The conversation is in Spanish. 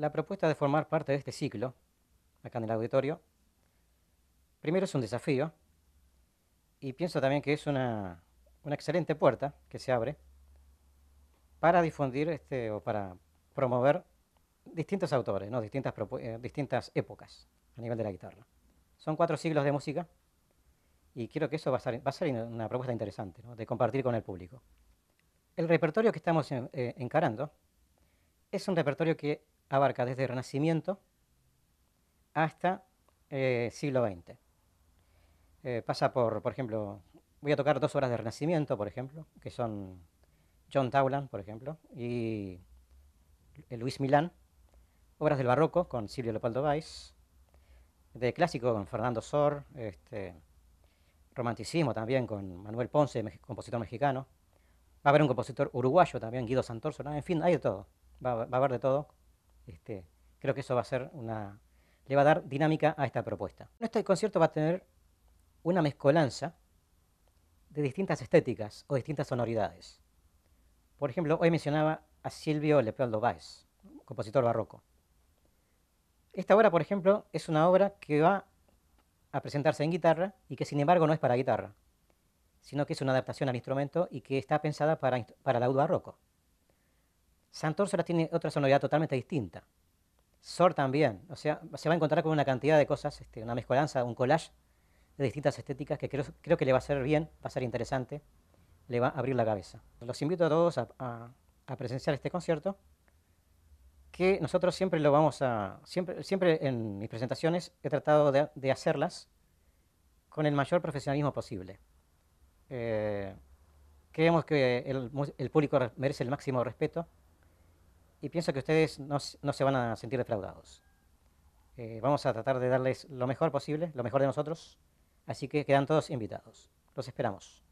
la propuesta de formar parte de este ciclo, acá en el auditorio, primero es un desafío y pienso también que es una, excelente puerta que se abre para difundir este, o para promover distintos autores, ¿no? distintas, eh, distintas épocas a nivel de la guitarra. Son cuatro siglos de música y creo que eso va a ser, una propuesta interesante de compartir con el público. El repertorio que estamos eh, encarando es un repertorio que abarca desde el Renacimiento hasta eh, siglo XX. Eh, pasa por, por ejemplo, voy a tocar dos obras de Renacimiento, por ejemplo, que son John Tauland, por ejemplo, y Luis Milán, obras del barroco con Silvio Leopoldo Valls, de clásico con Fernando Sor, este, romanticismo también con Manuel Ponce, compositor mexicano. Va a haber un compositor uruguayo también, Guido Santorso, en fin, hay de todo. va a haber de todo este, creo que eso va a ser una, le va a dar dinámica a esta propuesta. Nuestro concierto va a tener una mezcolanza de distintas estéticas o distintas sonoridades. Por ejemplo, hoy mencionaba a Silvio Leopoldo Báez, compositor barroco. Esta obra, por ejemplo, es una obra que va a presentarse en guitarra y que sin embargo no es para guitarra, sino que es una adaptación al instrumento y que está pensada para, para barroco. Santorsola tiene otra sonoridad totalmente distinta. Sor también. O sea, se va a encontrar con una cantidad de cosas, este, una mezcolanza, un collage de distintas estéticas que creo, que le va a ser bien, va a ser interesante, le va a abrir la cabeza. Los invito a todos a, presenciar este concierto, que nosotros siempre lo vamos a... Siempre, siempre en mis presentaciones he tratado de, hacerlas con el mayor profesionalismo posible. Eh, creemos que el público merece el máximo respeto y pienso que ustedes no, no se van a sentir defraudados. Eh, vamos a tratar de darles lo mejor posible, lo mejor de nosotros, así que quedan todos invitados. Los esperamos.